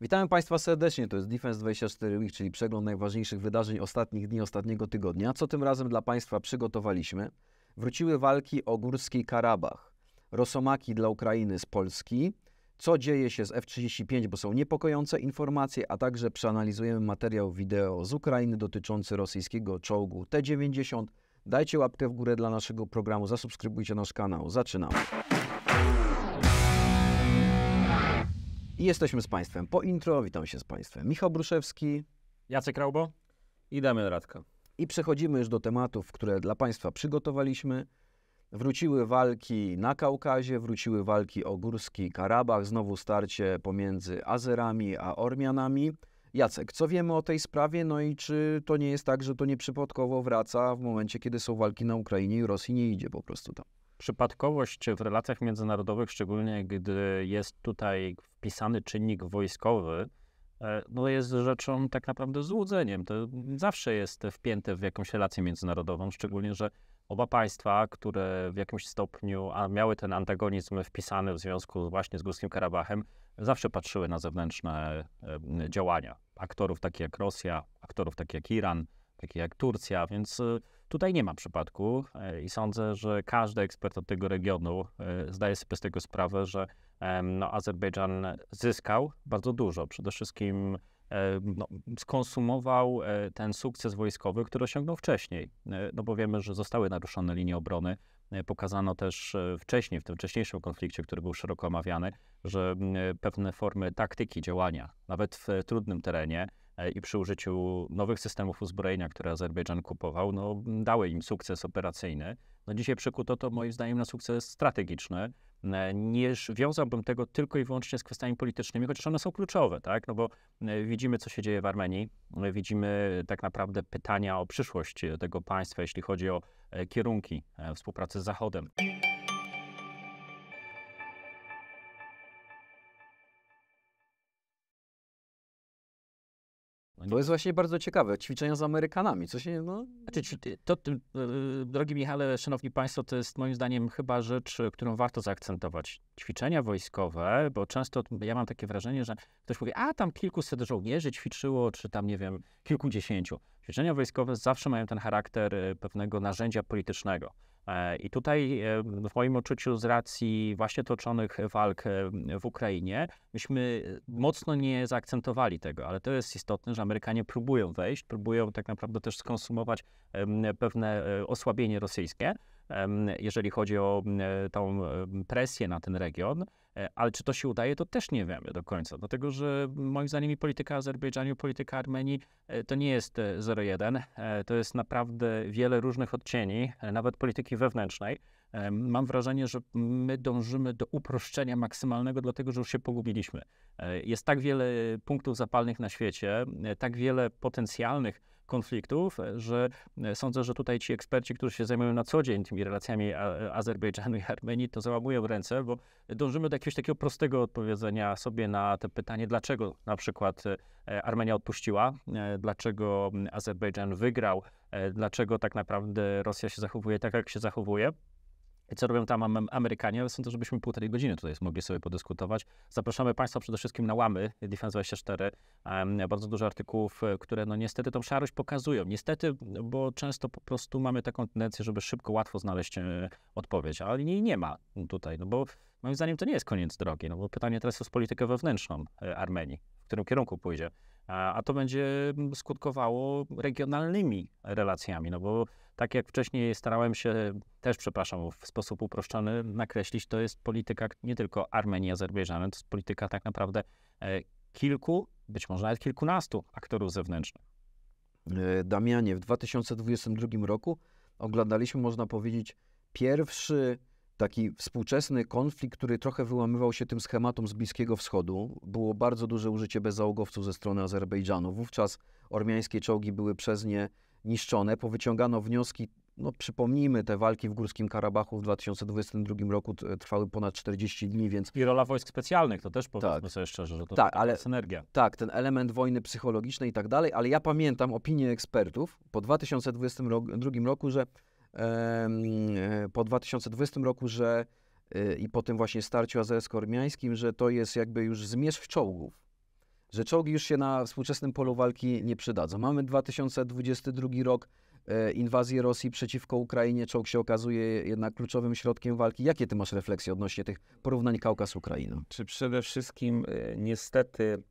Witamy Państwa serdecznie, to jest Defense24 Week, czyli przegląd najważniejszych wydarzeń ostatnich dni, ostatniego tygodnia. Co tym razem dla Państwa przygotowaliśmy? Wróciły walki o Górski Karabach, Rosomaki dla Ukrainy z Polski, co dzieje się z F-35, bo są niepokojące informacje, a także przeanalizujemy materiał wideo z Ukrainy dotyczący rosyjskiego czołgu T-90. Dajcie łapkę w górę dla naszego programu, zasubskrybujcie nasz kanał. Zaczynamy. I jesteśmy z Państwem. Po intro witam się z Państwem. Michał Bruszewski. Jacek Raubo. I Damian Radka. I przechodzimy już do tematów, które dla Państwa przygotowaliśmy. Wróciły walki na Kaukazie, wróciły walki o Górski Karabach, znowu starcie pomiędzy Azerami a Ormianami. Jacek, co wiemy o tej sprawie? No i czy to nie jest tak, że to nieprzypadkowo wraca w momencie, kiedy są walki na Ukrainie i Rosji nie idzie po prostu tam? przypadkowość w relacjach międzynarodowych, szczególnie gdy jest tutaj wpisany czynnik wojskowy, e, no jest rzeczą tak naprawdę złudzeniem. To zawsze jest wpięte w jakąś relację międzynarodową, szczególnie, że oba państwa, które w jakimś stopniu miały ten antagonizm wpisany w związku właśnie z Górskim Karabachem, zawsze patrzyły na zewnętrzne e, działania aktorów takich jak Rosja, aktorów takich jak Iran, takich jak Turcja, więc e, Tutaj nie ma przypadku e, i sądzę, że każdy ekspert od tego regionu e, zdaje sobie z tego sprawę, że no, Azerbejdżan zyskał bardzo dużo. Przede wszystkim e, no, skonsumował ten sukces wojskowy, który osiągnął wcześniej. No bo wiemy, że zostały naruszone linie obrony. Pokazano też wcześniej, w tym wcześniejszym konflikcie, który był szeroko omawiany, że pewne formy taktyki działania, nawet w trudnym terenie, E, i przy użyciu nowych systemów uzbrojenia, które Azerbejdżan kupował, no, dały im sukces operacyjny. No, dzisiaj przekuto to moim zdaniem na sukces strategiczny. E, nie wiązałbym tego tylko i wyłącznie z kwestiami politycznymi, chociaż one są kluczowe, tak? No bo e, widzimy, co się dzieje w Armenii, widzimy tak naprawdę pytania o przyszłość tego państwa, jeśli chodzi o kierunki współpracy z Zachodem. Bo To jest właśnie bardzo ciekawe. Ćwiczenia z Amerykanami. Co się, no... Znaczy, to, y, y, drogi Michale, szanowni państwo, to jest moim zdaniem chyba rzecz, y, którą warto zaakcentować. Ćwiczenia wojskowe, bo często ja mam takie wrażenie, że ktoś mówi, a tam kilkuset żołnierzy ćwiczyło, czy tam, nie wiem, kilkudziesięciu. Ćwiczenia wojskowe zawsze mają ten charakter pewnego narzędzia politycznego. E, I tutaj e, w moim odczuciu z racji właśnie toczonych walk e, w Ukrainie, myśmy mocno nie zaakcentowali tego, ale to jest istotne, że Amerykanie próbują wejść, próbują tak naprawdę też skonsumować pewne osłabienie rosyjskie, jeżeli chodzi o tą presję na ten region. E, ale czy to się udaje, to też nie wiemy do końca, dlatego że moim zdaniem polityka Azerbejdżanu, polityka Armenii e, to nie jest 0-1. E, to jest naprawdę wiele różnych odcieni, nawet polityki wewnętrznej. Mam wrażenie, że my dążymy do uproszczenia maksymalnego, dlatego że już się pogubiliśmy. Jest tak wiele punktów zapalnych na świecie, tak wiele potencjalnych konfliktów, e, że e, sądzę, że tutaj ci eksperci, którzy się zajmują na co dzień tymi relacjami e, Azerbejdżanu i Armenii, to załamują ręce, bo dążymy do jakiegoś takiego prostego odpowiedzenia sobie na to pytanie, dlaczego na przykład Armenia odpuściła, dlaczego Azerbejdżan wygrał, dlaczego tak naprawdę Rosja się zachowuje tak, jak się zachowuje co robią tam Amerykanie. Sądzę, żebyśmy półtorej godziny tutaj mogli sobie podyskutować. Zapraszamy Państwa przede wszystkim na łamy Defense24. Bardzo dużo artykułów, e, które no niestety tą szarość pokazują. Niestety, bo często po prostu mamy taką tendencję, żeby szybko, łatwo znaleźć e, odpowiedź, ale jej nie ma tutaj, no bo Moim zdaniem to nie jest koniec drogi, no bo pytanie teraz jest politykę wewnętrzną e, Armenii, w którym kierunku pójdzie. A, a to będzie skutkowało regionalnymi relacjami, no bo tak jak wcześniej starałem się, też przepraszam, w sposób uproszczony nakreślić, to jest polityka nie tylko Armenii i Azerbejdżanu, to jest polityka tak naprawdę e, kilku, być może nawet kilkunastu aktorów zewnętrznych. E, Damianie, w 2022 roku oglądaliśmy, można powiedzieć, pierwszy taki współczesny konflikt, który trochę wyłamywał się tym schematom z Bliskiego Wschodu. Było bardzo duże użycie bezzałogowców ze strony Azerbejdżanu. Wówczas ormiańskie czołgi były przez nie niszczone, powyciągano wnioski. No, przypomnijmy, te walki w Górskim Karabachu w 2022 roku trwały ponad 40 dni, więc... I rola wojsk specjalnych, to też powiedzmy tak. sobie szczerze, że to tak, ale, synergia. Tak, ten element wojny psychologicznej i tak dalej, ale ja pamiętam opinię ekspertów po 2022 roku, że E, po 2020 roku, że e, i po tym właśnie starciu azersko-ormiańskim, że to jest jakby już zmierzch czołgów, że czołgi już się na współczesnym polu walki nie przydadzą. Mamy 2022 rok, e, inwazję Rosji przeciwko Ukrainie, czołg się okazuje jednak kluczowym środkiem walki. Jakie ty masz refleksje odnośnie tych porównań Kaukaz ukraina Czy przede wszystkim niestety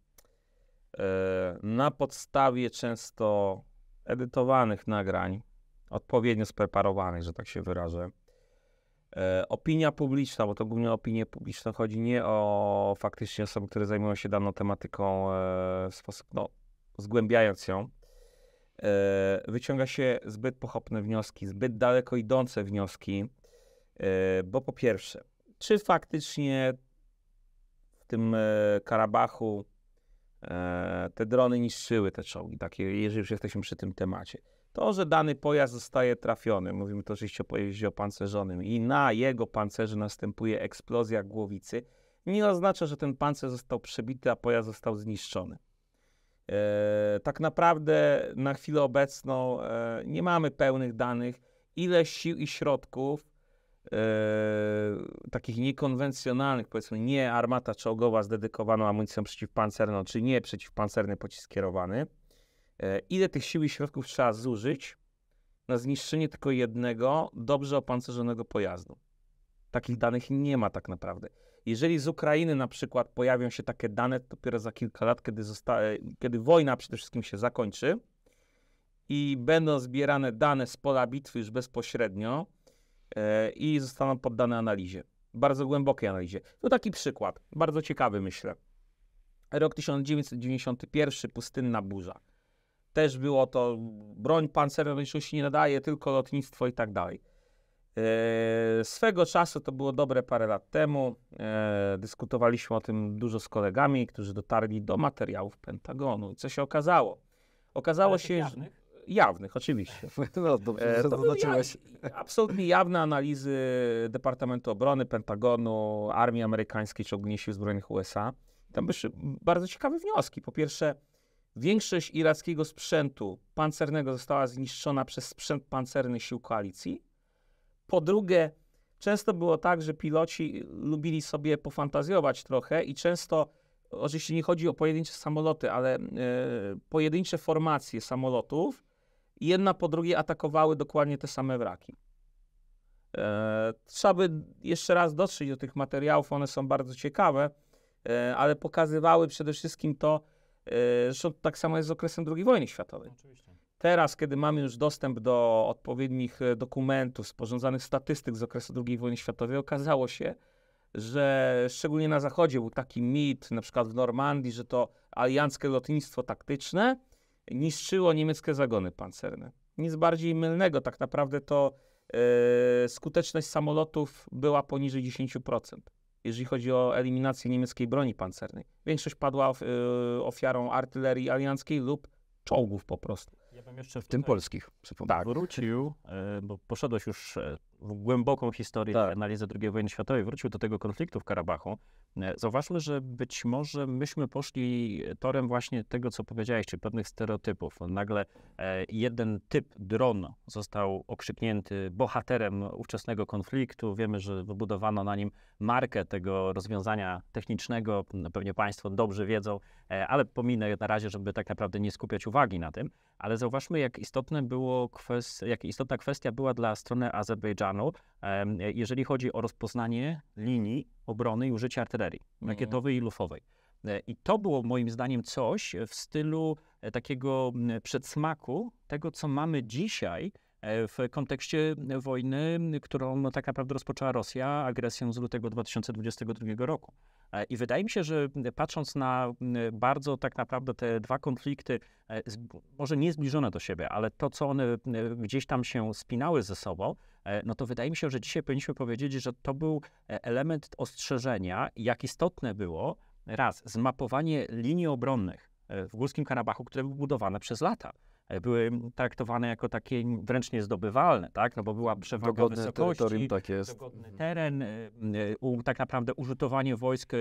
na podstawie często edytowanych nagrań, odpowiednio spreparowanych, że tak się wyrażę. E, opinia publiczna, bo to głównie opinie publiczna chodzi, nie o faktycznie osoby, które zajmują się daną tematyką e, w sposób, no, zgłębiając ją. E, wyciąga się zbyt pochopne wnioski, zbyt daleko idące wnioski, bo po pierwsze, czy faktycznie w tym Karabachu te drony niszczyły te czołgi, takie, jeżeli już jesteśmy przy tym temacie. To, że dany pojazd zostaje trafiony, mówimy to oczywiście o pojeździe opancerzonym, i na jego pancerzu następuje eksplozja głowicy, nie oznacza, że ten pancerz został przebity, a pojazd został zniszczony. E, tak naprawdę na chwilę obecną e, nie mamy pełnych danych, ile sił i środków e, takich niekonwencjonalnych, powiedzmy nie armata czołgowa z dedykowaną amunicją przeciwpancerną, czy nie przeciwpancerny pocisk kierowany, E, ile tych sił i środków trzeba zużyć na zniszczenie tylko jednego dobrze opancerzonego pojazdu. Takich danych nie ma tak naprawdę. Jeżeli z Ukrainy na przykład pojawią się takie dane, to dopiero za kilka lat, kiedy, e, kiedy wojna przede wszystkim się zakończy i będą zbierane dane z pola bitwy już bezpośrednio e, i zostaną poddane analizie. Bardzo głębokiej analizie. To taki przykład, bardzo ciekawy myślę. Rok 1991, pustynna burza. Też było to broń pancerna, już się nie nadaje, tylko lotnictwo i tak dalej. E, swego czasu, to było dobre parę lat temu, e, dyskutowaliśmy o tym dużo z kolegami, którzy dotarli do materiałów Pentagonu. I co się okazało? Okazało Ale się, jawnych? Że, jawnych, oczywiście. No, dobrze, e, to Jaw, absolutnie jawne analizy Departamentu Obrony, Pentagonu, Armii Amerykańskiej czy Ogólnie Sił Zbrojnych USA. Tam były bardzo ciekawe wnioski. Po pierwsze, Większość irackiego sprzętu pancernego została zniszczona przez sprzęt pancerny sił koalicji. Po drugie, często było tak, że piloci lubili sobie pofantazjować trochę i często, oczywiście nie chodzi o pojedyncze samoloty, ale yy, pojedyncze formacje samolotów, jedna po drugiej atakowały dokładnie te same wraki. E, trzeba by jeszcze raz dotrzeć do tych materiałów, one są bardzo ciekawe, e, ale pokazywały przede wszystkim to, Zresztą y, tak samo jest z okresem II wojny światowej. Oczywiście. Teraz, kiedy mamy już dostęp do odpowiednich y, dokumentów, sporządzanych statystyk z okresu II wojny światowej, okazało się, że szczególnie na Zachodzie był taki mit, na przykład w Normandii, że to alianckie lotnictwo taktyczne niszczyło niemieckie zagony pancerne. Nic bardziej mylnego, tak naprawdę to yy, skuteczność samolotów była poniżej 10% jeżeli chodzi o eliminację niemieckiej broni pancernej. Większość padła y, ofiarą artylerii alianckiej lub czołgów po prostu. Ja bym jeszcze w tym polskich, Tak. Wrócił, y, bo poszedłeś już y, w głęboką historię tak. analizę II wojny światowej, wrócił do tego konfliktu w Karabachu, e, zauważmy, że być może myśmy poszli torem właśnie tego, co powiedziałeś, czyli pewnych stereotypów. Nagle e, jeden typ dron został okrzyknięty bohaterem ówczesnego konfliktu. Wiemy, że wybudowano na nim markę tego rozwiązania technicznego. No, pewnie Państwo dobrze wiedzą, e, ale pominę na razie, żeby tak naprawdę nie skupiać uwagi na tym. Ale zauważmy, jak, istotne było kwest... jak istotna kwestia była dla strony Azerbejdżanu, jeżeli chodzi o rozpoznanie linii obrony i użycia artylerii rakietowej i lufowej. E, I to było moim zdaniem coś w stylu e, takiego przedsmaku tego, co mamy dzisiaj E, w kontekście wojny, którą no, tak naprawdę rozpoczęła Rosja agresją z lutego 2022 roku. E, I wydaje mi się, że patrząc na bardzo tak naprawdę te dwa konflikty, e, może nie zbliżone do siebie, ale to, co one gdzieś tam się spinały ze sobą, no to wydaje mi się, że dzisiaj powinniśmy powiedzieć, że to był element ostrzeżenia, jak istotne było raz zmapowanie linii obronnych w Górskim Karabachu, które były budowane przez lata. E, były traktowane jako takie wręcz niezdobywalne, tak? no bo była przewaga dogodne wysokości, tak jest. dogodny mhm. teren, e, e, tak naprawdę użytowanie wojsk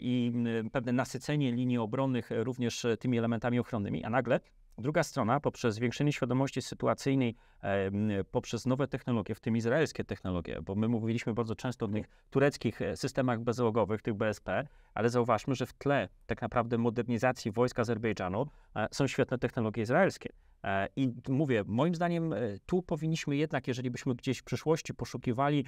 i pewne nasycenie linii obronnych również tymi elementami ochronnymi, a nagle Druga strona, poprzez zwiększenie świadomości sytuacyjnej, e, poprzez nowe technologie, w tym izraelskie technologie, bo my mówiliśmy bardzo często o tych tak. tureckich e, systemach bezlogowych, tych BSP, ale zauważmy, że w tle tak naprawdę modernizacji wojsk Azerbejdżanu e, są świetne technologie izraelskie. I mówię, moim zdaniem tu powinniśmy jednak, jeżeli byśmy gdzieś w przyszłości poszukiwali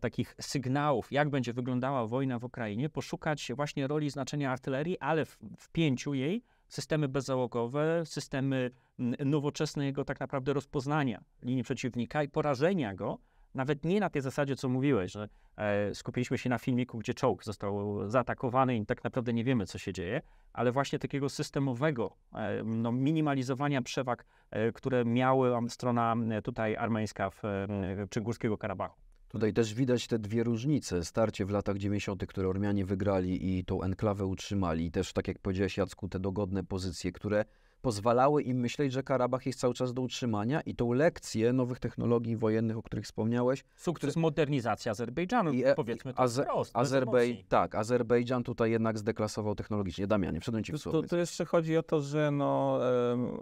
takich sygnałów, jak będzie wyglądała wojna w Ukrainie, poszukać właśnie roli znaczenia artylerii, ale w, w pięciu jej, systemy bezzałogowe, systemy mm, nowoczesnego tak naprawdę rozpoznania linii przeciwnika i porażenia go, nawet nie na tej zasadzie, co mówiłeś, że e, skupiliśmy się na filmiku, gdzie czołg został zaatakowany i tak naprawdę nie wiemy, co się dzieje, ale właśnie takiego systemowego e, no, minimalizowania przewag, e, które miała e, strona e, tutaj armeńska w, e, czy Górskiego Karabachu. Tutaj też widać te dwie różnice. Starcie w latach 90., które Ormianie wygrali i tą enklawę utrzymali. I też, tak jak powiedziałeś Jacku, te dogodne pozycje, które pozwalały im myśleć, że Karabach jest cały czas do utrzymania i tą lekcję nowych technologii wojennych, o których wspomniałeś. Sukces modernizacja Azerbejdżanu, I, e- powiedzmy to Azer wprost, Azerbej Tak, Azerbejdżan tutaj jednak zdeklasował technologicznie. Damianie, przed ci w słowo. To, to, jeszcze chodzi o to, że no,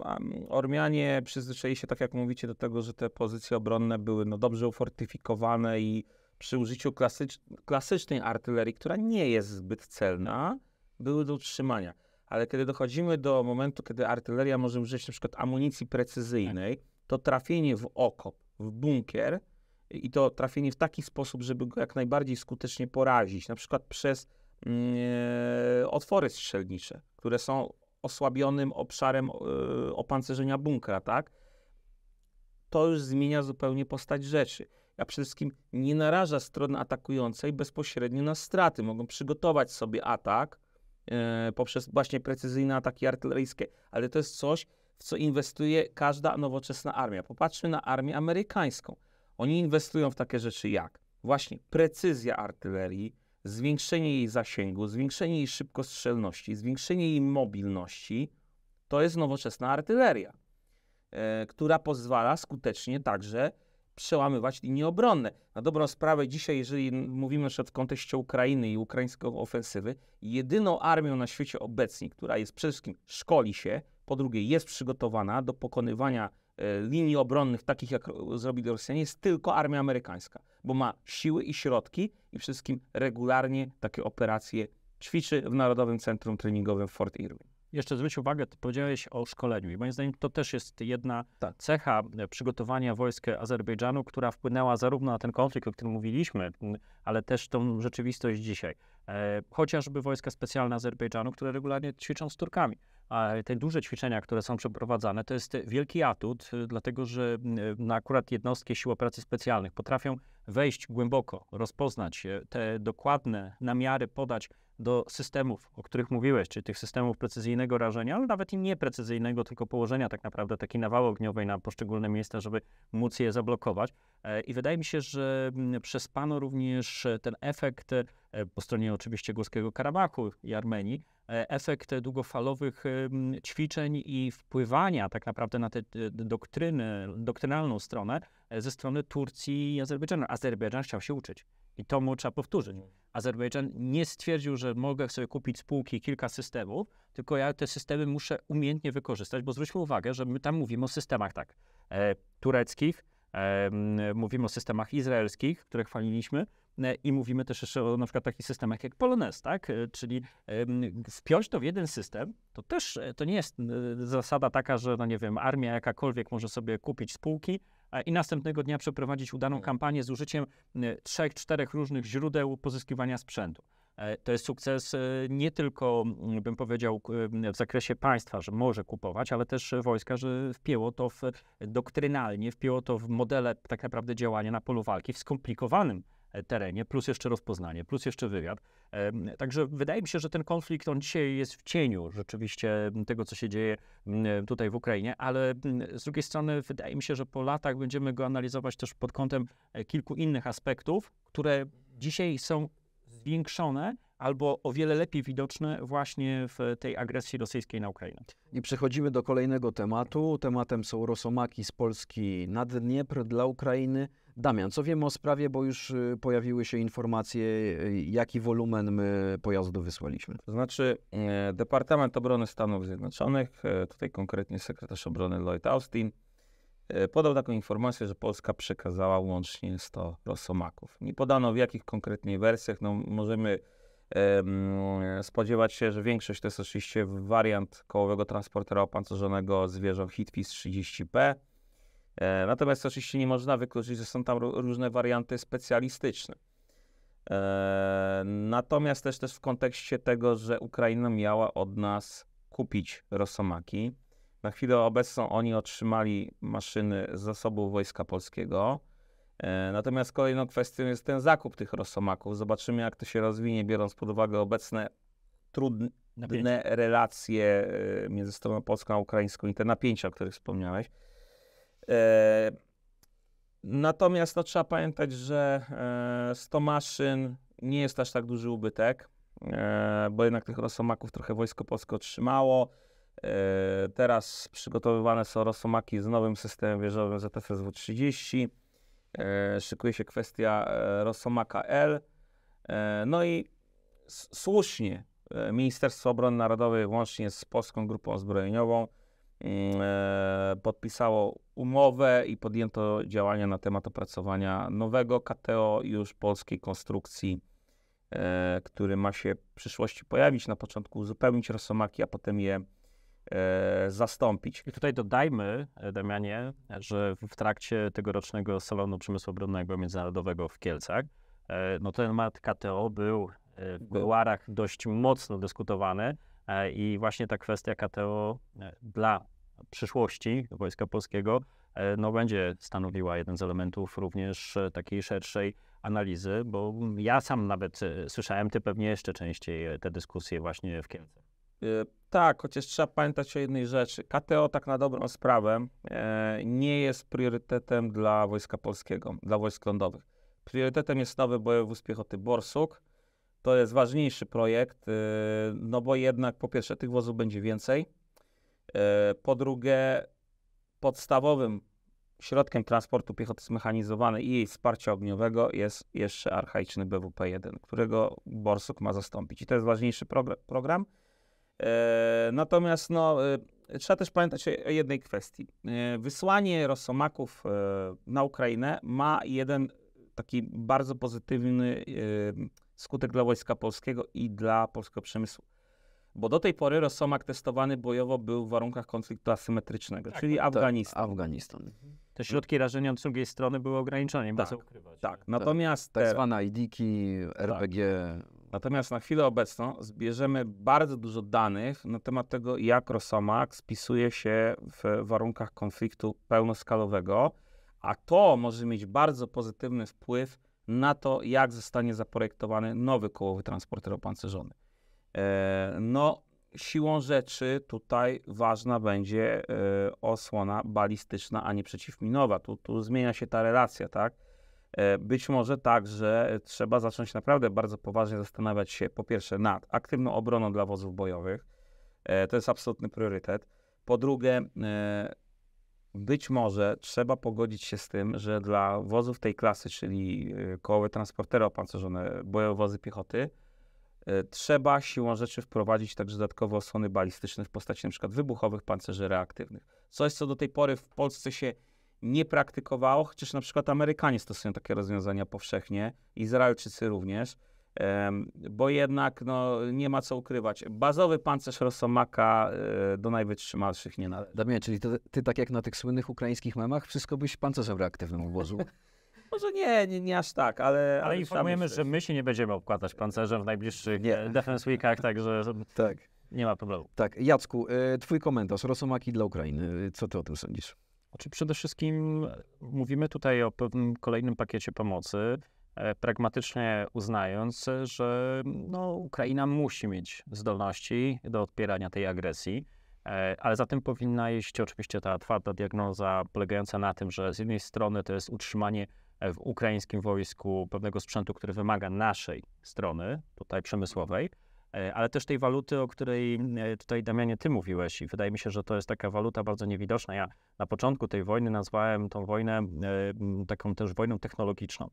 um, Ormianie przyzwyczaili się, tak jak mówicie, do tego, że te pozycje obronne były no, dobrze ufortyfikowane i przy użyciu klasycz klasycznej artylerii, która nie jest zbyt celna, były do utrzymania ale kiedy dochodzimy do momentu, kiedy artyleria może użyć na przykład amunicji precyzyjnej, tak. to trafienie w okop, w bunkier i to trafienie w taki sposób, żeby go jak najbardziej skutecznie porazić, na przykład przez mm, e, otwory strzelnicze, które są osłabionym obszarem e, opancerzenia bunkra, tak? To już zmienia zupełnie postać rzeczy a przede wszystkim nie naraża strony atakującej bezpośrednio na straty. Mogą przygotować sobie atak, E, poprzez właśnie precyzyjne ataki artyleryjskie, ale to jest coś, w co inwestuje każda nowoczesna armia. Popatrzmy na armię amerykańską. Oni inwestują w takie rzeczy jak właśnie precyzja artylerii, zwiększenie jej zasięgu, zwiększenie jej szybkostrzelności, zwiększenie jej mobilności. To jest nowoczesna artyleria, e, która pozwala skutecznie także przełamywać linie obronne. Na dobrą sprawę dzisiaj, jeżeli mówimy jeszcze w kontekście Ukrainy i ukraińskiej ofensywy, jedyną armią na świecie obecnie, która jest przede wszystkim szkoli się, po drugie jest przygotowana do pokonywania e, linii obronnych, takich jak zrobili Rosjanie, jest tylko armia amerykańska, bo ma siły i środki i wszystkim regularnie takie operacje ćwiczy w Narodowym Centrum Treningowym w Fort Irwin jeszcze zwróć uwagę, ty powiedziałeś o szkoleniu i moim zdaniem to też jest jedna tak. cecha e, przygotowania wojsk Azerbejdżanu, która wpłynęła zarówno na ten konflikt, o którym mówiliśmy, ale też tą rzeczywistość dzisiaj. E, chociażby wojska specjalne Azerbejdżanu, które regularnie ćwiczą z Turkami. A te duże ćwiczenia, które są przeprowadzane, to jest wielki atut, e, dlatego że e, na akurat jednostki sił operacji specjalnych potrafią wejść głęboko, rozpoznać te dokładne namiary, podać do systemów, o których mówiłeś, czyli tych systemów precyzyjnego rażenia, ale nawet i nieprecyzyjnego, tylko położenia tak naprawdę takiej nawały ogniowej na poszczególne miejsca, żeby móc je zablokować. E, I wydaje mi się, że mm, przespano również e, ten efekt e, po stronie oczywiście Górskiego Karabachu i Armenii, efekt długofalowych ćwiczeń i wpływania tak naprawdę na tę doktryny, doktrynalną stronę ze strony Turcji i Azerbejdżanu. Azerbejdżan chciał się uczyć. I to mu trzeba powtórzyć. Mhm. Azerbejdżan nie stwierdził, że mogę sobie kupić spółki kilka systemów, tylko ja te systemy muszę umiejętnie wykorzystać, bo zwróćmy uwagę, że my tam mówimy o systemach tak e, tureckich, e, mówimy o systemach izraelskich, których chwaliliśmy, e, i mówimy też jeszcze o na przykład takich systemach jak Polones, tak? E, czyli wpiąć to w jeden system, to też e, to nie jest zasada taka, że no nie wiem, armia jakakolwiek może sobie kupić spółki, E, i następnego dnia przeprowadzić udaną mhm. kampanię z użyciem e, trzech, czterech różnych źródeł pozyskiwania sprzętu. E, to jest sukces nie tylko, mm, bym powiedział, w zakresie państwa, że może kupować, ale też wojska, że wpięło to w, doktrynalnie, wpięło to w modele tak naprawdę działania na polu walki w skomplikowanym E, terenie, plus jeszcze rozpoznanie, plus jeszcze wywiad. Także wydaje mi się, że ten konflikt, on dzisiaj jest w cieniu rzeczywiście tego, co się dzieje tutaj w Ukrainie, ale z drugiej strony wydaje mi się, że po latach będziemy go analizować też pod kątem e, kilku innych aspektów, które dzisiaj są zwiększone albo o wiele lepiej widoczne właśnie w tej agresji rosyjskiej na Ukrainę. I przechodzimy do kolejnego tematu. Tematem są rosomaki z Polski na Dniepr dla Ukrainy. Damian, co wiemy o sprawie, bo już y, pojawiły się informacje, y, jaki wolumen my pojazdu wysłaliśmy? To znaczy, e, Departament Obrony Stanów Zjednoczonych, e, tutaj konkretnie sekretarz obrony Lloyd Austin, e, podał taką informację, że Polska przekazała łącznie 100 rosomaków. Nie podano w jakich konkretnie wersjach, no możemy spodziewać się, że większość to jest oczywiście wariant kołowego transportera opancerzonego zwierząt Hitfis 30P. E, natomiast oczywiście nie można wykluczyć, że są tam różne warianty specjalistyczne. E, natomiast też, też w kontekście tego, że Ukraina miała od nas kupić rosomaki. Na chwilę obecną oni otrzymali maszyny z zasobów Wojska Polskiego. E, natomiast kolejną kwestią jest ten zakup tych rosomaków. Zobaczymy, jak to się rozwinie, biorąc pod uwagę obecne trudne relacje między stroną polską a ukraińską i te napięcia, o których wspomniałeś. E, natomiast no, trzeba pamiętać, że z e, Tomaszyn nie jest aż tak duży ubytek, e, bo jednak tych rosomaków trochę Wojsko Polskie otrzymało. Teraz przygotowywane są rosomaki z nowym systemem wieżowym ZFSW-30. Szykuje się kwestia rosomaka L. No i słusznie Ministerstwo Obrony Narodowej, łącznie z Polską Grupą Zbrojeniową, Mm, e, podpisało umowę i podjęto działania na temat opracowania nowego KTO już polskiej konstrukcji, e, który ma się w przyszłości pojawić, na początku uzupełnić rosomaki, a potem je e, zastąpić. I tutaj dodajmy, Damianie, że w trakcie tegorocznego Salonu Przemysłu Obronnego Międzynarodowego w Kielcach, no ten temat KTO był w Guarach dość mocno dyskutowany i właśnie ta kwestia KTO dla przyszłości Wojska Polskiego e, no, będzie stanowiła jeden z elementów również e, takiej szerszej analizy, bo ja sam nawet e, słyszałem, ty pewnie jeszcze częściej te dyskusje właśnie w Kielcach. Tak, chociaż trzeba pamiętać o jednej rzeczy. KTO tak na dobrą sprawę nie jest priorytetem dla Wojska Polskiego, dla Wojsk Lądowych. Priorytetem jest nowy bojowy piechoty Borsuk. To jest ważniejszy projekt, no bo jednak po pierwsze tych wozów będzie więcej, E, po drugie, podstawowym środkiem transportu piechoty zmechanizowanej i jej wsparcia ogniowego jest jeszcze archaiczny BWP-1, którego Borsuk ma zastąpić. I to jest ważniejszy progr program. E, natomiast no, e, trzeba też pamiętać o jednej kwestii. Wysłanie Rosomaków na Ukrainę ma jeden taki bardzo pozytywny skutek dla Wojska Polskiego i dla polskiego przemysłu. Bo do tej pory Rosomak testowany bojowo był w warunkach konfliktu asymetrycznego, tak, czyli tak. Afganistan. Tak, Afganistan. Te środki rażenia od drugiej strony były ograniczone, tak, ukrywać. Tak. tak, natomiast... Tak, tak zwane IDki, RPG... Natomiast na chwilę obecną zbierzemy bardzo dużo danych na temat tego, jak Rosomak spisuje się w warunkach konfliktu pełnoskalowego, a to może mieć bardzo pozytywny wpływ na to, jak zostanie zaprojektowany nowy kołowy transporter opancerzony. E, no, siłą rzeczy tutaj ważna będzie e, osłona balistyczna, a nie przeciwminowa. Tu, tu zmienia się ta relacja, tak? E, być może tak, że trzeba zacząć naprawdę bardzo poważnie zastanawiać się po pierwsze nad aktywną obroną dla wozów bojowych. To jest absolutny priorytet. Po drugie, być może trzeba pogodzić się z tym, że dla wozów tej klasy, czyli kołowe transportery opancerzone, bojowe wozy piechoty, E, trzeba siłą rzeczy wprowadzić także dodatkowe osłony balistyczne w postaci np. wybuchowych pancerzy reaktywnych. Coś, co do tej pory w Polsce się nie praktykowało, chociaż na przykład Amerykanie stosują takie rozwiązania powszechnie, Izraelczycy również, bo jednak no, nie ma co ukrywać. Bazowy pancerz Rosomaka e, do najwytrzymalszych nie należy. Damian, czyli to, ty tak jak na tych słynnych ukraińskich memach, wszystko byś pancerzem reaktywnym obłożył? Może nie, nie, nie aż tak, ale. Ale, ale informujemy, że my się nie będziemy obkładać pancerzem w najbliższych nie. E, defense Weekach, także. tak. Nie ma problemu. Tak, Jacku, e, twój komentarz. Rosomaki dla Ukrainy. E, co ty o tym sądzisz? Znaczy przede wszystkim mówimy tutaj o pewnym kolejnym pakiecie pomocy, e, pragmatycznie uznając, że no, Ukraina musi mieć zdolności do odpierania tej agresji, ale za tym powinna iść oczywiście ta twarda diagnoza polegająca na tym, że z jednej strony to jest utrzymanie E, w ukraińskim wojsku pewnego sprzętu, który wymaga naszej strony, tutaj przemysłowej, e, ale też tej waluty, o której e, tutaj Damianie ty mówiłeś i wydaje mi się, że to jest taka waluta bardzo niewidoczna. Ja na początku tej wojny nazwałem tą wojnę taką też wojną technologiczną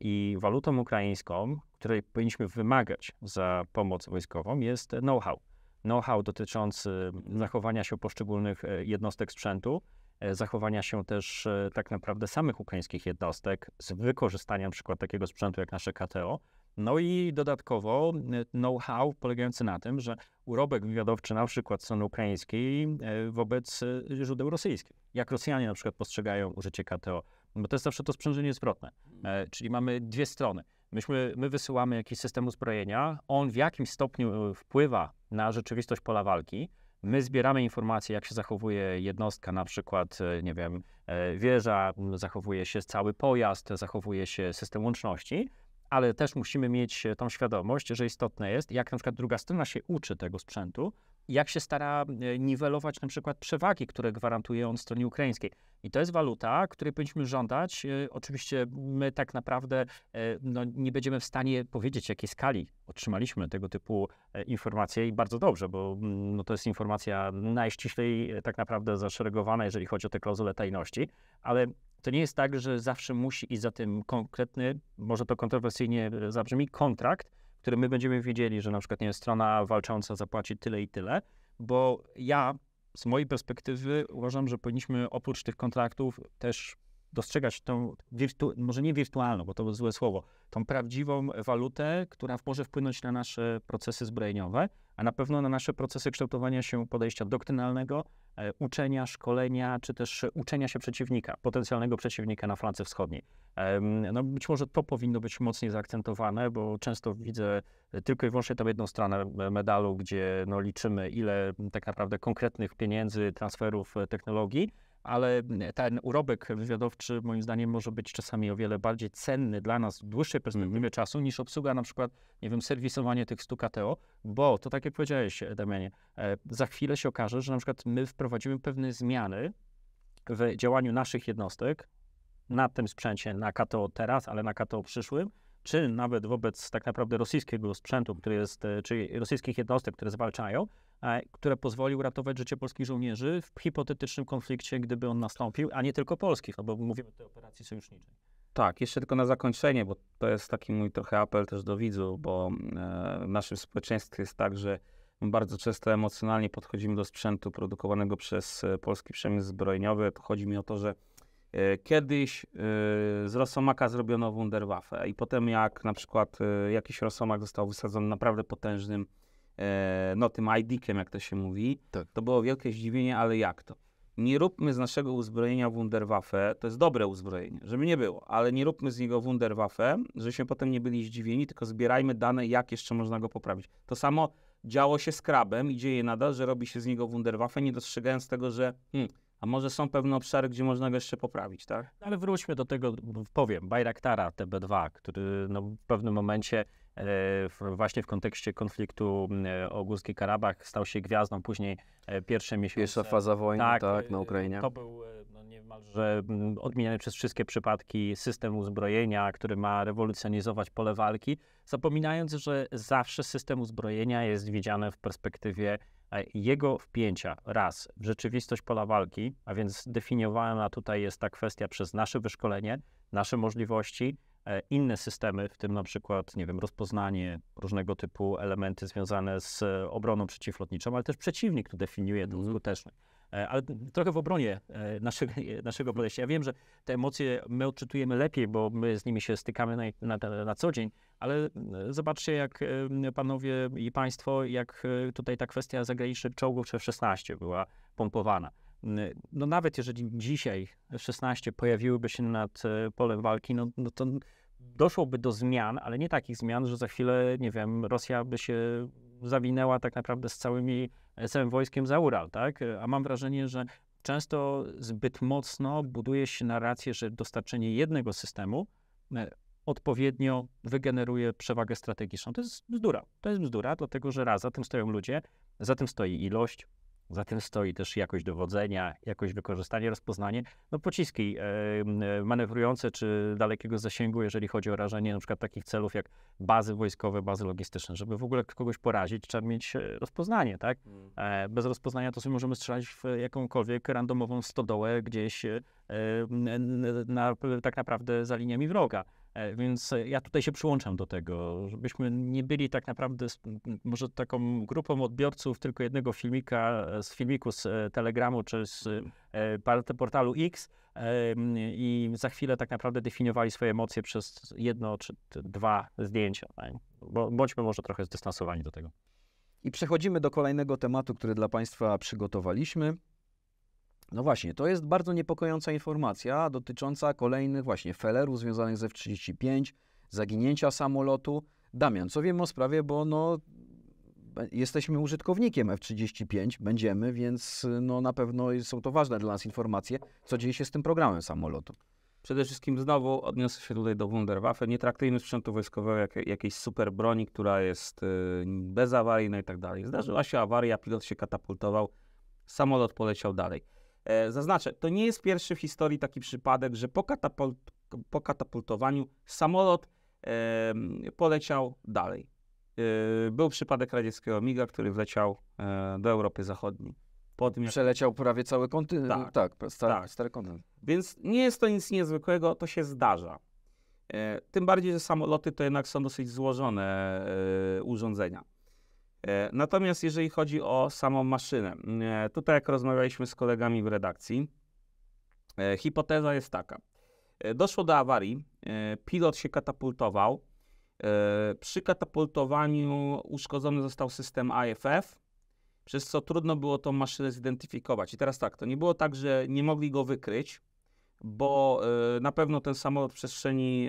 i walutą ukraińską, której powinniśmy wymagać za pomoc wojskową jest know-how. Know-how dotyczący zachowania się poszczególnych jednostek sprzętu, E, zachowania się też e, tak naprawdę samych ukraińskich jednostek z wykorzystaniem np. takiego sprzętu jak nasze KTO. No i dodatkowo e, know-how polegający na tym, że urobek wywiadowczy na przykład strony ukraińskiej wobec źródeł rosyjskich. Jak Rosjanie na przykład postrzegają użycie KTO, no bo to jest zawsze to sprzężenie zwrotne, czyli mamy dwie strony. Myśmy, my wysyłamy jakiś system uzbrojenia, on w jakimś stopniu wpływa na rzeczywistość pola walki, My zbieramy informacje, jak się zachowuje jednostka, na przykład, e, nie wiem, e, wieża, zachowuje się cały pojazd, zachowuje się system łączności, ale też musimy mieć e, tą świadomość, że istotne jest, jak na przykład druga strona się uczy tego sprzętu, jak się stara e, niwelować na przykład przewagi, które gwarantuje on stronie ukraińskiej. I to jest waluta, której powinniśmy żądać. E, oczywiście my tak naprawdę e, no, nie będziemy w stanie powiedzieć, jakiej skali otrzymaliśmy tego typu informacje i bardzo dobrze, bo mm, no, to jest informacja najściślej tak naprawdę zaszeregowana, jeżeli chodzi o te klauzule tajności, ale to nie jest tak, że zawsze musi iść za tym konkretny, może to kontrowersyjnie zabrzmi, kontrakt, które my będziemy wiedzieli, że na przykład nie strona walcząca zapłaci tyle i tyle, bo ja z mojej perspektywy uważam, że powinniśmy oprócz tych kontraktów też dostrzegać tą, wirtu, może nie wirtualną, bo to było złe słowo, tą prawdziwą walutę, która może wpłynąć na nasze procesy zbrojeniowe, a na pewno na nasze procesy kształtowania się podejścia doktrynalnego, e, uczenia, szkolenia, czy też uczenia się przeciwnika, potencjalnego przeciwnika na flance wschodniej. No być może to powinno być mocniej zaakcentowane, bo często widzę e, tylko i wyłącznie tam jedną stronę medalu, gdzie no liczymy ile tak naprawdę konkretnych pieniędzy, transferów e, technologii, ale mm, ten urobek wywiadowczy moim zdaniem może być czasami o wiele bardziej cenny dla nas w dłuższej perspektywie mm. czasu niż obsługa na przykład, nie wiem, serwisowanie tych 100 KTO, bo to tak jak powiedziałeś, Damianie, e, za chwilę się okaże, że na przykład my wprowadzimy pewne zmiany w działaniu naszych jednostek na tym sprzęcie, na KTO teraz, ale na KTO przyszłym, czy nawet wobec tak naprawdę rosyjskiego sprzętu, który jest, e, czy rosyjskich jednostek, które zwalczają, e, które pozwoli uratować życie polskich żołnierzy w hipotetycznym konflikcie, gdyby on nastąpił, a nie tylko polskich, no bo mówimy o tej operacji sojuszniczej. Tak, jeszcze tylko na zakończenie, bo to jest taki mój trochę apel też do widzów, bo e, w naszym społeczeństwie jest tak, że bardzo często emocjonalnie podchodzimy do sprzętu produkowanego przez polski przemysł zbrojeniowy. chodzi mi o to, że E, kiedyś e, z Rosomaka zrobiono Wunderwaffe i potem jak na przykład e, jakiś Rosomak został wysadzony naprawdę potężnym, no tym IDkiem, jak to się mówi, tak. to było wielkie zdziwienie, ale jak to? Nie róbmy z naszego uzbrojenia Wunderwaffe, to jest dobre uzbrojenie, żeby nie było, ale nie róbmy z niego Wunderwaffe, żebyśmy potem nie byli zdziwieni, tylko zbierajmy dane, jak jeszcze można go poprawić. To samo działo się z krabem i dzieje nadal, że robi się z niego Wunderwaffe, nie dostrzegając tego, że hmm, a może są pewne obszary, gdzie można go jeszcze poprawić, tak? No ale wróćmy do tego, no, powiem, Bajraktara TB2, który no, w pewnym momencie e, właśnie w kontekście konfliktu e, o Górski Karabach stał się gwiazdą, później e, pierwsze miesiące... Pierwsza faza wojny, tak, tak e, na Ukrainie. To był e, no, niemalże odmieniany przez wszystkie przypadki system uzbrojenia, który ma rewolucjonizować pole walki, zapominając, że zawsze system uzbrojenia jest widziany w perspektywie jego wpięcia raz w rzeczywistość pola walki, a więc definiowana tutaj jest ta kwestia przez nasze wyszkolenie, nasze możliwości, e, inne systemy, w tym na przykład, nie wiem, rozpoznanie, różnego typu elementy związane z e, obroną przeciwlotniczą, ale też przeciwnik tu definiuje tę mhm. skuteczność. E, ale trochę w obronie e, naszego, naszego podejścia. Ja wiem, że te emocje my odczytujemy lepiej, bo my z nimi się stykamy na, na, na co dzień, ale e, zobaczcie, jak panowie i państwo, jak tutaj ta kwestia zagranicznych czołgów czy F-16 była pompowana. No nawet jeżeli dzisiaj F-16 pojawiłyby się nad polem walki, no, no to doszłoby do zmian, ale nie takich zmian, że za chwilę, nie wiem, Rosja by się zawinęła tak naprawdę z całymi E, całym wojskiem za Ural, tak? E, a mam wrażenie, że często zbyt mocno buduje się narrację, że dostarczenie jednego systemu e, odpowiednio wygeneruje przewagę strategiczną. To jest bzdura. To jest bzdura, dlatego że raz za tym stoją ludzie, za tym stoi ilość, za tym stoi też jakość dowodzenia, jakość wykorzystania, rozpoznanie. No pociski e, e, manewrujące czy dalekiego zasięgu, jeżeli chodzi o rażenie na przykład takich celów jak bazy wojskowe, bazy logistyczne. Żeby w ogóle kogoś porazić, trzeba mieć e, rozpoznanie, tak? Mm. Bez rozpoznania to sobie możemy strzelać w jakąkolwiek randomową stodołę gdzieś na, tak naprawdę za liniami wroga. E, więc e, ja tutaj się przyłączam do tego, żebyśmy nie byli tak naprawdę może taką grupą odbiorców tylko jednego filmika, e, z filmiku z Telegramu czy z portalu X i za chwilę tak naprawdę definiowali swoje emocje przez jedno czy dwa zdjęcia. Tak? Bądźmy może trochę zdystansowani do tego. I przechodzimy do kolejnego tematu, który dla Państwa przygotowaliśmy. No właśnie, to jest bardzo niepokojąca informacja dotycząca kolejnych właśnie felerów związanych z F-35, zaginięcia samolotu. Damian, co wiemy o sprawie, bo no, jesteśmy użytkownikiem F-35, będziemy, więc no, na pewno są to ważne dla nas informacje, co dzieje się z tym programem samolotu. Przede wszystkim znowu odniosę się tutaj do Wunderwaffe, traktujmy sprzętu wojskowego jak, jakiejś super broni, która jest y, bezawaryjna i tak dalej. Zdarzyła się awaria, pilot się katapultował, samolot poleciał dalej. E, zaznaczę, to nie jest pierwszy w historii taki przypadek, że po, katapult, po katapultowaniu samolot poleciał dalej. E, był przypadek radzieckiego MIGA, który wleciał e, do Europy Zachodniej. Podmiot. Przeleciał prawie cały kontynent. Tak, tak, stary, tak, stary, kontynent. Więc nie jest to nic niezwykłego, to się zdarza. Tym bardziej, że samoloty to jednak są dosyć złożone urządzenia. E, natomiast jeżeli chodzi o samą maszynę, e, tutaj jak rozmawialiśmy z kolegami w redakcji, e, hipoteza jest taka. Doszło do awarii, pilot się katapultował. Przy katapultowaniu uszkodzony został system IFF, przez co trudno było tą maszynę zidentyfikować. I teraz tak, to nie było tak, że nie mogli go wykryć, bo na pewno ten samolot w przestrzeni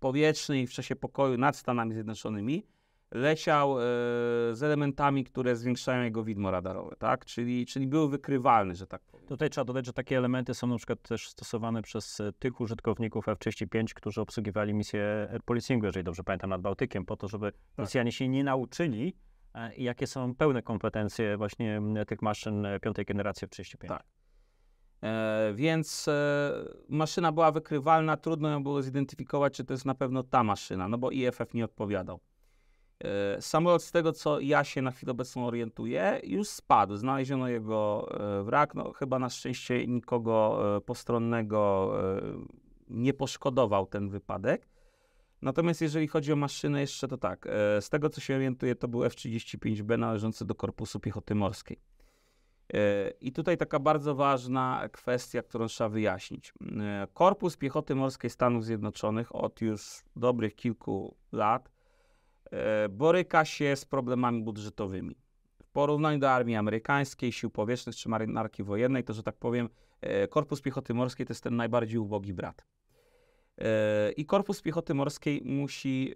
powietrznej w czasie pokoju nad Stanami Zjednoczonymi leciał e, z elementami, które zwiększają jego widmo radarowe, tak? Czyli, czyli był wykrywalny, że tak powiem. Tutaj trzeba dodać, że takie elementy są na przykład też stosowane przez e, tych użytkowników F-35, którzy obsługiwali misję air policingu, jeżeli dobrze pamiętam, nad Bałtykiem, po to, żeby tak. Rosjanie się nie nauczyli, e, i jakie są pełne kompetencje właśnie tych maszyn piątej generacji F-35. Tak. E, więc e, maszyna była wykrywalna, trudno ją było zidentyfikować, czy to jest na pewno ta maszyna, no bo IFF nie odpowiadał. E, samolot, z tego co ja się na chwilę obecną orientuję, już spadł. Znaleziono jego e, wrak. No, chyba na szczęście nikogo e, postronnego nie poszkodował ten wypadek. Natomiast jeżeli chodzi o maszynę, jeszcze to tak. Z tego co się orientuję, to był F-35B należący do Korpusu Piechoty Morskiej. I tutaj taka bardzo ważna kwestia, którą trzeba wyjaśnić. Korpus Piechoty Morskiej Stanów Zjednoczonych od już dobrych kilku lat E, boryka się z problemami budżetowymi. W porównaniu do armii amerykańskiej, sił powietrznych czy marynarki wojennej, to że tak powiem, e, Korpus Piechoty Morskiej to jest ten najbardziej ubogi brat. E, I Korpus Piechoty Morskiej musi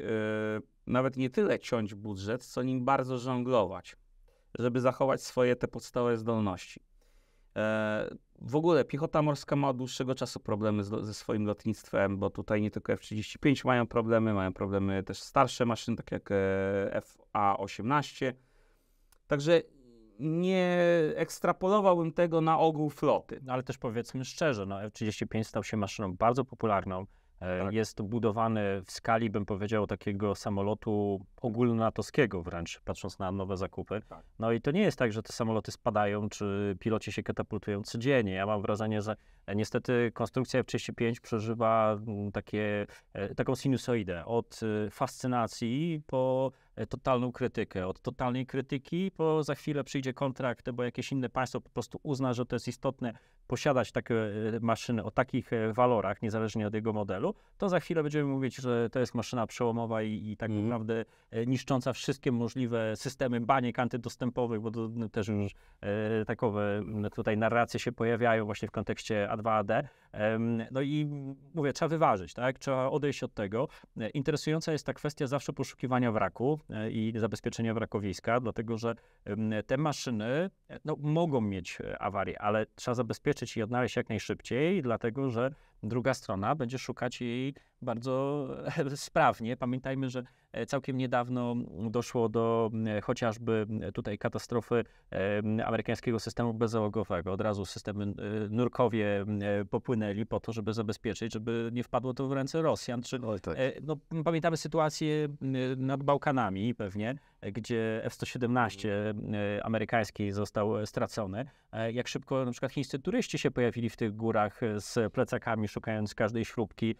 nawet nie tyle ciąć budżet, co nim bardzo żonglować, żeby zachować swoje te podstawowe zdolności w ogóle piechota morska ma od dłuższego czasu problemy z, ze swoim lotnictwem, bo tutaj nie tylko F-35 mają problemy, mają problemy też starsze maszyny, tak jak e, FA-18. Także nie ekstrapolowałbym tego na ogół floty. No, ale też powiedzmy szczerze, no F-35 stał się maszyną bardzo popularną E, tak. Jest budowany w skali, bym powiedział, takiego samolotu ogólnonatowskiego wręcz, patrząc na nowe zakupy. Tak. No i to nie jest tak, że te samoloty spadają, czy piloci się katapultują codziennie. Ja mam wrażenie, że E, niestety konstrukcja F-35 przeżywa mm, takie, e, taką sinusoidę od e, fascynacji po totalną krytykę. Od totalnej krytyki po za chwilę przyjdzie kontrakt, bo jakieś inne państwo po prostu uzna, że to jest istotne posiadać takie maszyny o takich walorach, niezależnie od jego modelu, to za chwilę będziemy mówić, że to jest maszyna przełomowa i, i tak mm. naprawdę niszcząca wszystkie możliwe systemy baniek antydostępowych, bo to, no, też już e, takowe tutaj narracje się pojawiają właśnie w kontekście a2AD. No i mówię, trzeba wyważyć, tak? Trzeba odejść od tego. Interesująca jest ta kwestia zawsze poszukiwania wraku e, i zabezpieczenia wrakowiska, dlatego że te maszyny e, no, mogą mieć e, awarię, ale trzeba zabezpieczyć i odnaleźć jak najszybciej, dlatego że druga strona będzie szukać jej bardzo sprawnie. Pamiętajmy, że E, całkiem niedawno doszło do e, chociażby tutaj katastrofy amerykańskiego systemu bezzałogowego. Od razu systemy e, nurkowie popłynęli po to, żeby zabezpieczyć, żeby nie wpadło to w ręce Rosjan. Czy, tak. no, pamiętamy sytuację nad Bałkanami pewnie, gdzie F-117 mm. amerykański został stracony. Jak szybko na przykład chińscy turyści się pojawili w tych górach z plecakami, szukając każdej śrubki,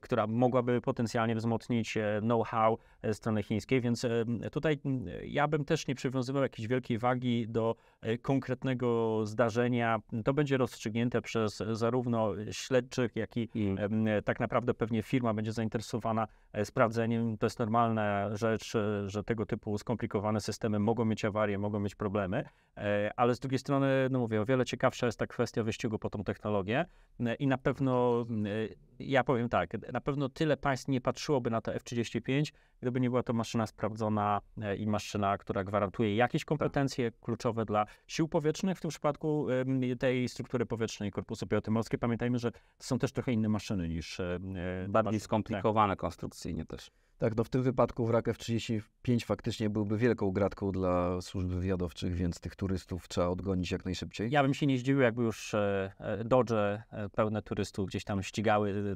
która mogłaby potencjalnie wzmocnić know-how strony chińskiej, więc tutaj ja bym też nie przywiązywał jakiejś wielkiej wagi do E, konkretnego zdarzenia. To będzie rozstrzygnięte przez e, zarówno śledczych, jak i mm. tak naprawdę pewnie firma będzie zainteresowana e, sprawdzeniem. To jest normalna rzecz, że tego typu skomplikowane systemy mogą mieć awarie, mogą mieć problemy, ale z drugiej strony, no mówię, o wiele ciekawsza jest ta kwestia wyścigu po tą technologię i na pewno ja powiem tak, na pewno tyle państw nie patrzyłoby na to F-35, gdyby nie była to maszyna sprawdzona i maszyna, która gwarantuje jakieś tak. kompetencje tak. kluczowe dla sił powietrznych, w tym przypadku tej struktury powietrznej Korpusu Pioty Morskiej. Pamiętajmy, że są też trochę inne maszyny niż... E, Bardziej maszyny. Tak. skomplikowane konstrukcyjnie też. Tak, no w tym wypadku wrak F-35 faktycznie byłby wielką gratką dla służb wywiadowczych, więc tych turystów trzeba odgonić jak najszybciej. Ja bym się nie zdziwił, jakby już e, e, Dodge e, pełne turystów gdzieś tam ścigały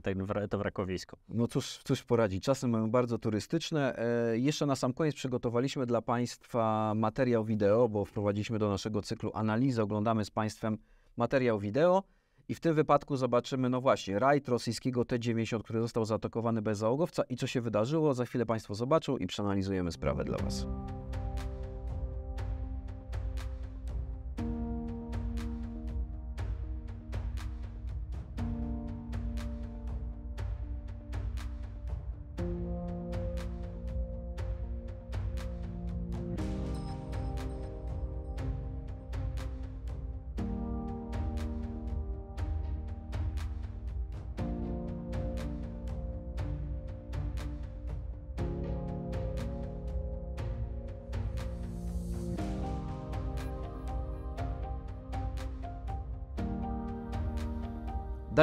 to wrakowisko. No cóż, cóż poradzić, czasy mają bardzo turystyczne. Jeszcze na sam koniec przygotowaliśmy dla Państwa materiał wideo, bo wprowadziliśmy do naszego cyklu analizę, oglądamy z Państwem materiał wideo. I w tym wypadku zobaczymy, no właśnie, rajd rosyjskiego T-90, który został zaatakowany bez załogowca i co się wydarzyło. Za chwilę Państwo zobaczą i przeanalizujemy sprawę dla Was.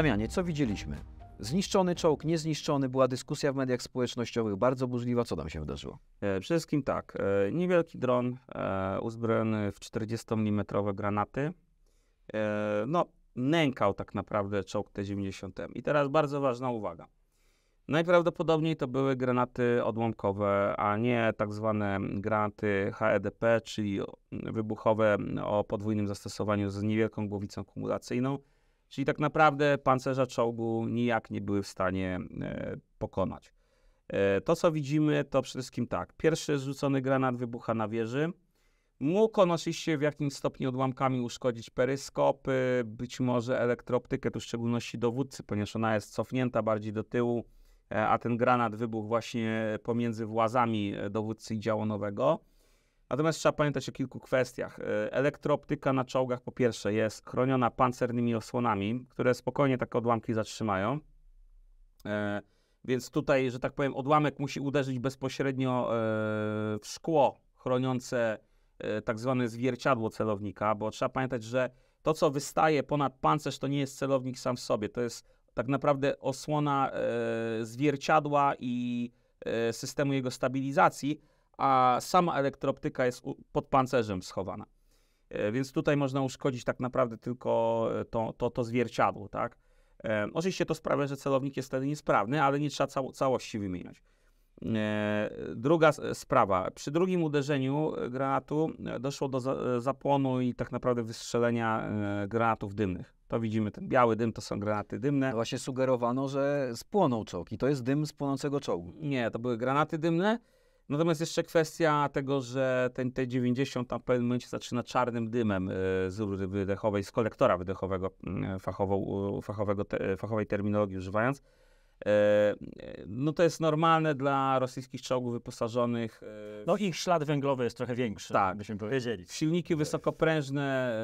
Damianie, co widzieliśmy? Zniszczony czołg, niezniszczony, była dyskusja w mediach społecznościowych, bardzo burzliwa. Co tam się wydarzyło? Przede wszystkim tak, e, niewielki dron e, uzbrojony w 40mm granaty, e, no, nękał tak naprawdę czołg T-90M. I teraz bardzo ważna uwaga. Najprawdopodobniej to były granaty odłamkowe, a nie tak zwane granaty HEDP, czyli wybuchowe o podwójnym zastosowaniu z niewielką głowicą kumulacyjną. Czyli tak naprawdę pancerza czołgu nijak nie były w stanie e, pokonać. E, to, co widzimy, to przede wszystkim tak. Pierwszy zrzucony granat wybucha na wieży. Mógł on oczywiście w jakimś stopniu odłamkami uszkodzić peryskopy, być może elektroptykę, tu w szczególności dowódcy, ponieważ ona jest cofnięta bardziej do tyłu, e, a ten granat wybuchł właśnie pomiędzy włazami dowódcy i działo nowego. Natomiast trzeba pamiętać o kilku kwestiach. Y, elektrooptyka na czołgach po pierwsze jest chroniona pancernymi osłonami, które spokojnie takie odłamki zatrzymają. Y, więc tutaj, że tak powiem, odłamek musi uderzyć bezpośrednio y, w szkło chroniące tak zwane zwierciadło celownika, bo trzeba pamiętać, że to, co wystaje ponad pancerz, to nie jest celownik sam w sobie. To jest tak naprawdę osłona zwierciadła i systemu jego stabilizacji, a sama elektroptyka jest pod pancerzem schowana. E, więc tutaj można uszkodzić tak naprawdę tylko e, to, to, to zwierciadło, tak? E, oczywiście to sprawia, że celownik jest wtedy niesprawny, ale nie trzeba cał, całości wymieniać. druga sprawa. Przy drugim uderzeniu granatu doszło do zapłonu i tak naprawdę wystrzelenia granatów dymnych. To widzimy ten biały dym, to są granaty dymne. Właśnie sugerowano, że spłonął czołg i to jest dym z płonącego czołgu. Nie, to były granaty dymne. Natomiast jeszcze kwestia tego, że ten T90 w pewnym momencie zaczyna czarnym dymem e, z rury wydechowej, z kolektora wydechowego, mm, e, fachowo, fachowego, e, fachowej terminologii używając, E, no to jest normalne dla rosyjskich czołgów wyposażonych. E, w... No ich ślad węglowy jest trochę większy, tak. byśmy powiedzieli. Silniki wysokoprężne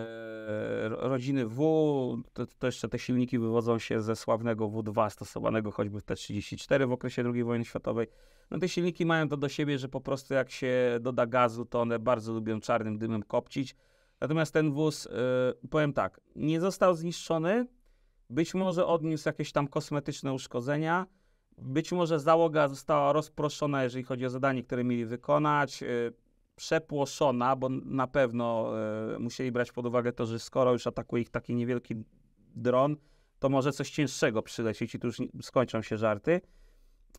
e, rodziny W, to, to, jeszcze te silniki wywodzą się ze sławnego W2 stosowanego choćby w T-34 w okresie II wojny światowej. No te silniki mają to do siebie, że po prostu jak się doda gazu, to one bardzo lubią czarnym dymem kopcić. Natomiast ten wóz, powiem tak, nie został zniszczony, być może odniósł jakieś tam kosmetyczne uszkodzenia. Być może załoga została rozproszona, jeżeli chodzi o zadanie, które mieli wykonać, y, przepłoszona, bo na pewno y, musieli brać pod uwagę to, że skoro już atakuje ich taki niewielki dron, to może coś cięższego przylecieć i tu już skończą się żarty.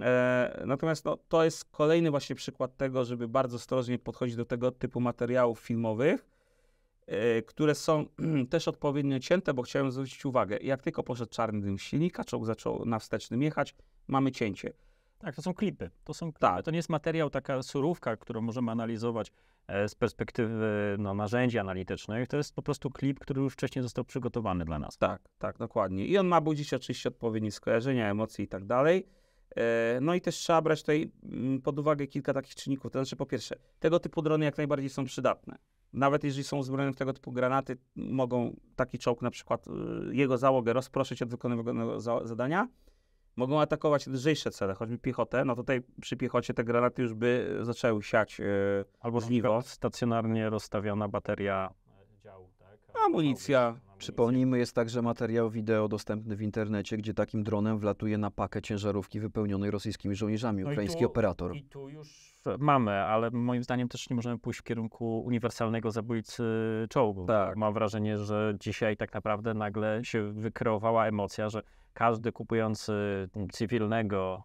E, natomiast no, to jest kolejny właśnie przykład tego, żeby bardzo ostrożnie podchodzić do tego typu materiałów filmowych, E, które są też odpowiednio cięte, bo chciałem zwrócić uwagę, jak tylko poszedł czarny dym silnika, czołg zaczął na wstecznym jechać, mamy cięcie. Tak, to są klipy. To, są, klipy. tak. to nie jest materiał, taka surówka, którą możemy analizować e, z perspektywy no, narzędzi analitycznych. To jest po prostu klip, który już wcześniej został przygotowany dla nas. Tak, tak, dokładnie. I on ma budzić oczywiście odpowiednie skojarzenia, emocje i tak dalej. E, no i też trzeba brać tutaj mm, pod uwagę kilka takich czynników. To znaczy, po pierwsze, tego typu drony jak najbardziej są przydatne nawet jeżeli są uzbrojone w tego typu granaty, mogą taki czołg, na przykład y, jego załogę, rozproszyć od wykonywanego zadania. Mogą atakować lżejsze cele, choćby piechotę. No tutaj przy piechocie te granaty już by zaczęły siać y, albo żniwo. Stacjonarnie rozstawiona bateria e, działu, tak? Amunicja, Przypomnijmy, jest także materiał wideo dostępny w internecie, gdzie takim dronem wlatuje na pakę ciężarówki wypełnionej rosyjskimi żołnierzami, no ukraiński i tu, operator. I tu już mamy, ale moim zdaniem też nie możemy pójść w kierunku uniwersalnego zabójcy czołgu. Tak. Mam wrażenie, że dzisiaj tak naprawdę nagle się wykreowała emocja, że każdy kupujący cywilnego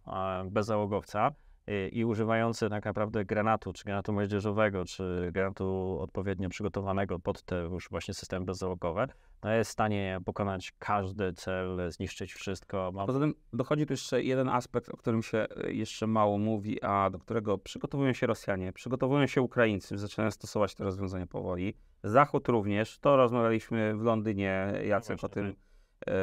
bezałogowca Y, i używający tak naprawdę granatu, czy granatu moździerzowego, czy granatu odpowiednio przygotowanego pod te już właśnie systemy bezzałogowe, no jest w stanie pokonać każdy cel, zniszczyć wszystko. Poza tym dochodzi tu jeszcze jeden aspekt, o którym się y, jeszcze mało mówi, a do którego przygotowują się Rosjanie, przygotowują się Ukraińcy, zaczynają stosować te rozwiązania powoli. Zachód również, to rozmawialiśmy w Londynie, Jacek no właśnie, o tym. Tak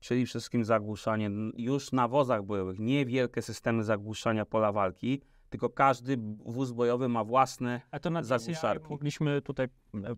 czyli wszystkim zagłuszanie już na wozach bojowych, niewielkie systemy zagłuszania pola walki, tylko każdy wóz bojowy ma własne A to na zagłuszarki. Mogliśmy tutaj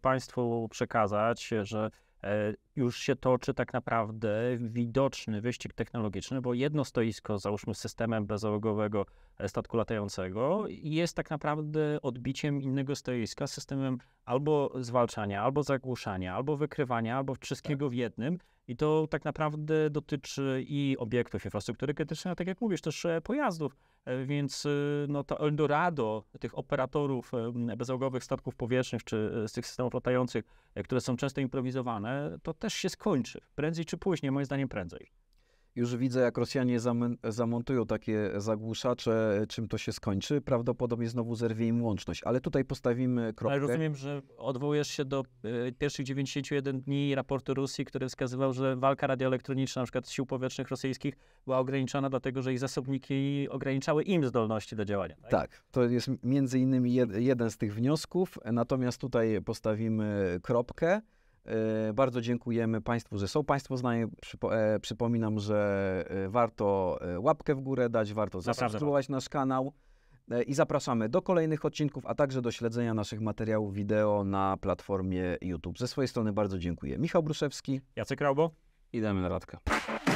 Państwu przekazać, że e, już się toczy tak naprawdę widoczny wyścig technologiczny, bo jedno stoisko, załóżmy systemem bezałogowego e, statku latającego, jest tak naprawdę odbiciem innego stoiska, systemem albo zwalczania, albo zagłuszania, albo wykrywania, albo wszystkiego tak. w jednym, i to tak naprawdę dotyczy i obiektów infrastruktury krytycznej, a tak jak mówisz, też e, pojazdów. E, więc e, no, to Eldorado tych operatorów bezogowych statków powietrznych czy z tych systemów latających, które są często improwizowane, to też się skończy. Prędzej czy później, moim zdaniem prędzej. Już widzę, jak Rosjanie zamontują takie zagłuszacze, czym to się skończy. Prawdopodobnie znowu zerwie im łączność, ale tutaj postawimy kropkę. Ale rozumiem, że odwołujesz się do y, pierwszych 91 dni raportu Rosji, który wskazywał, że walka radioelektroniczna na przykład sił powietrznych rosyjskich była ograniczona, dlatego że ich zasobniki ograniczały im zdolności do działania. Tak, tak to jest między innymi jed, jeden z tych wniosków, natomiast tutaj postawimy kropkę. E, bardzo dziękujemy Państwu, że są Państwo z nami. E, przypominam, że e, warto łapkę w górę dać, warto zasubskrybować nasz kanał. I zapraszamy do kolejnych odcinków, a także do śledzenia naszych materiałów wideo na platformie YouTube. Ze swojej strony bardzo dziękuję. Michał Bruszewski. Jacek Raubo. I Damian Radka.